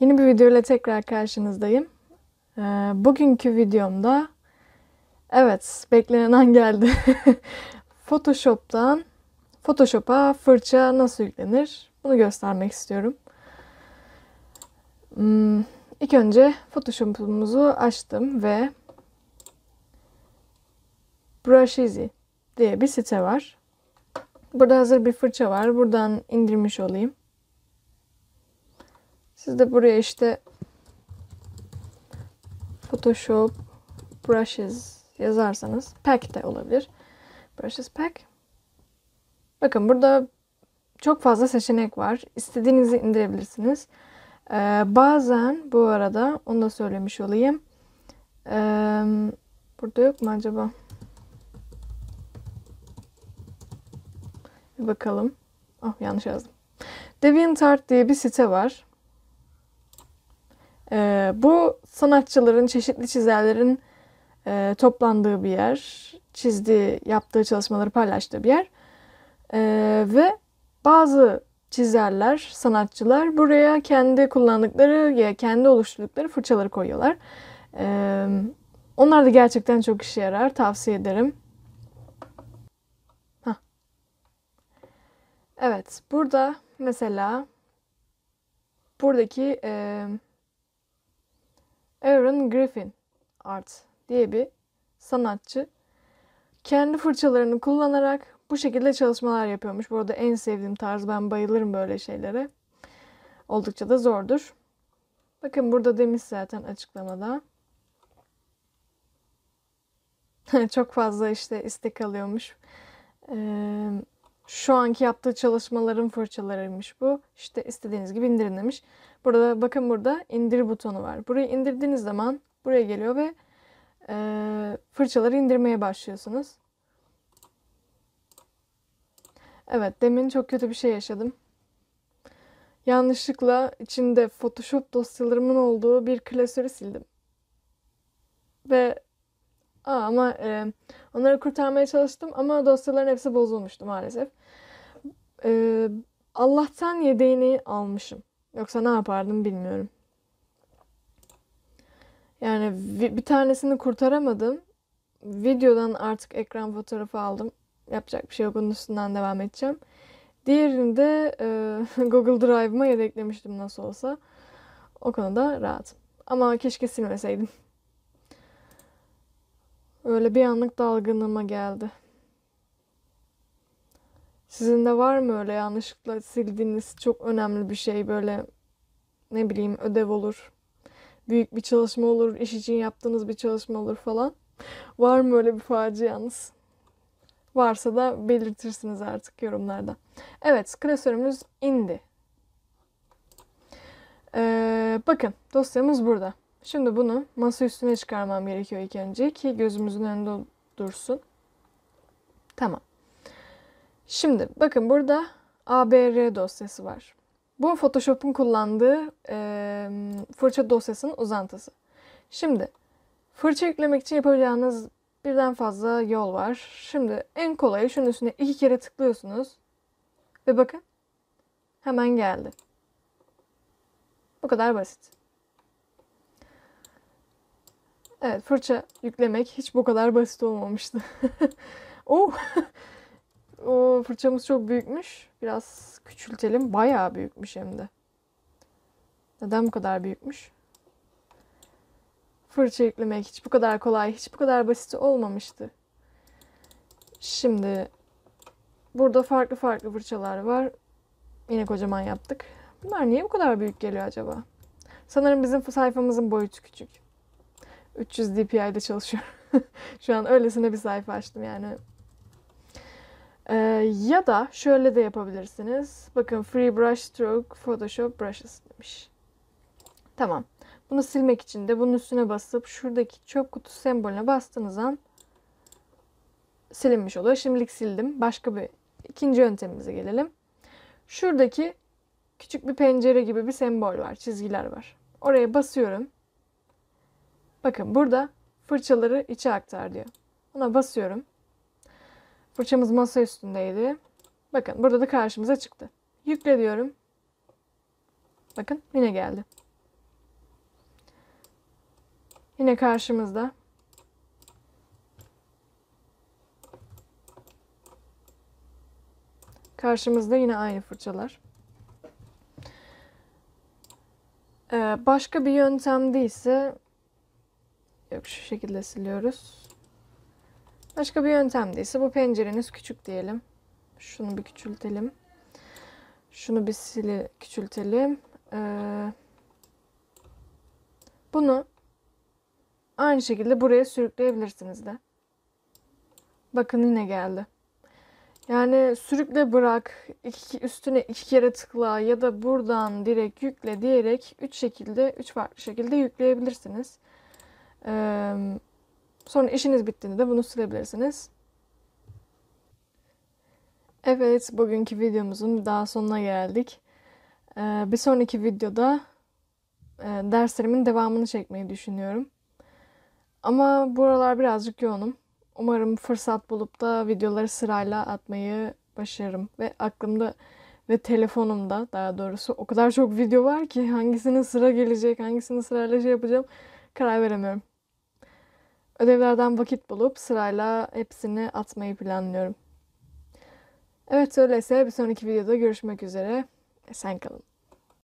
Yeni bir video ile tekrar karşınızdayım. Ee, bugünkü videomda evet beklenen geldi. Photoshop'tan Photoshop'a fırça nasıl yüklenir? Bunu göstermek istiyorum. Hmm, ilk önce Photoshop'umuzu açtım ve Brush diye bir site var. Burada hazır bir fırça var. Buradan indirmiş olayım. Siz de buraya işte Photoshop brushes yazarsanız pack de olabilir. Brushes pack. Bakın burada çok fazla seçenek var. İstediğinizi indirebilirsiniz. Ee, bazen bu arada onu da söylemiş olayım. Ee, burada yok mu acaba? Bir bakalım. Ah oh, yanlış yazdım. DeviantArt diye bir site var. E, bu sanatçıların, çeşitli çizerlerin e, toplandığı bir yer. Çizdiği, yaptığı çalışmaları paylaştığı bir yer. E, ve bazı çizerler, sanatçılar buraya kendi kullandıkları ya kendi oluşturdukları fırçaları koyuyorlar. Ee, onlar da gerçekten çok işe yarar. Tavsiye ederim. Heh. Evet, burada mesela buradaki e, Aaron Griffin Art diye bir sanatçı kendi fırçalarını kullanarak bu şekilde çalışmalar yapıyormuş. Bu arada en sevdiğim tarz ben bayılırım böyle şeylere. Oldukça da zordur. Bakın burada demiş zaten açıklamada. Çok fazla işte istek alıyormuş. Ee, şu anki yaptığı çalışmaların fırçalarıymış bu. İşte istediğiniz gibi indirin demiş. Burada bakın burada indir butonu var. Burayı indirdiğiniz zaman buraya geliyor ve e, fırçaları indirmeye başlıyorsunuz. Evet demin çok kötü bir şey yaşadım. Yanlışlıkla içinde Photoshop dosyalarımın olduğu bir klasörü sildim. Ve aa, ama e, onları kurtarmaya çalıştım ama dosyaların hepsi bozulmuştu maalesef. Ee, Allah'tan yedeğini almışım. Yoksa ne yapardım bilmiyorum. Yani bir tanesini kurtaramadım. Videodan artık ekran fotoğrafı aldım. Yapacak bir şey yok. Onun üstünden devam edeceğim. Diğerini de e, Google Drive'ıma yedeklemiştim nasıl olsa. O konuda rahatım. Ama keşke silmeseydim. Öyle bir anlık dalgınlığıma geldi. Sizin de var mı öyle yanlışlıkla sildiğiniz çok önemli bir şey böyle ne bileyim ödev olur. Büyük bir çalışma olur, iş için yaptığınız bir çalışma olur falan. Var mı öyle bir facianız? Varsa da belirtirsiniz artık yorumlarda. Evet, klasörümüz indi. Ee, bakın, dosyamız burada. Şimdi bunu masa üstüne çıkarmam gerekiyor ilk önce ki gözümüzün önünde dursun. Tamam. Şimdi bakın burada ABR dosyası var. Bu Photoshop'un kullandığı e, fırça dosyasının uzantısı. Şimdi fırça yüklemek için yapabileceğiniz birden fazla yol var. Şimdi en kolayı şunun üstüne iki kere tıklıyorsunuz. Ve bakın hemen geldi. Bu kadar basit. Evet fırça yüklemek hiç bu kadar basit olmamıştı. oh! o fırçamız çok büyükmüş. Biraz küçültelim. Bayağı büyükmüş hem de. Neden bu kadar büyükmüş? Fırça yüklemek hiç bu kadar kolay, hiç bu kadar basit olmamıştı. Şimdi burada farklı farklı fırçalar var. Yine kocaman yaptık. Bunlar niye bu kadar büyük geliyor acaba? Sanırım bizim sayfamızın boyutu küçük. 300 dpi'de çalışıyorum Şu an öylesine bir sayfa açtım yani ee, ya da şöyle de yapabilirsiniz. Bakın Free Brush Stroke Photoshop Brushes demiş. Tamam. Bunu silmek için de bunun üstüne basıp şuradaki çöp kutu sembolüne bastığınız an silinmiş oluyor. Şimdilik sildim. Başka bir ikinci yöntemimize gelelim. Şuradaki küçük bir pencere gibi bir sembol var. Çizgiler var. Oraya basıyorum. Bakın burada fırçaları içe aktar diyor. Buna basıyorum. Fırçamız masa üstündeydi. Bakın burada da karşımıza çıktı. Yükle diyorum. Bakın yine geldi. Yine karşımızda. Karşımızda yine aynı fırçalar. Ee, başka bir yöntem değilse, yok şu şekilde siliyoruz. Başka bir yöntem değilse bu pencereniz küçük diyelim. Şunu bir küçültelim. Şunu bir sili küçültelim. Ee, bunu aynı şekilde buraya sürükleyebilirsiniz de. Bakın yine geldi. Yani sürükle bırak, iki, üstüne iki kere tıkla ya da buradan direkt yükle diyerek üç şekilde, üç farklı şekilde yükleyebilirsiniz. Ee, Sonra işiniz bittiğinde de bunu silebilirsiniz. Evet, bugünkü videomuzun daha sonuna geldik. Ee, bir sonraki videoda e, derslerimin devamını çekmeyi düşünüyorum. Ama buralar birazcık yoğunum. Umarım fırsat bulup da videoları sırayla atmayı başarırım. Ve aklımda ve telefonumda daha doğrusu o kadar çok video var ki hangisinin sıra gelecek, hangisini sırayla şey yapacağım karar veremiyorum. Ödevlerden vakit bulup sırayla hepsini atmayı planlıyorum. Evet öyleyse bir sonraki videoda görüşmek üzere. Esen kalın.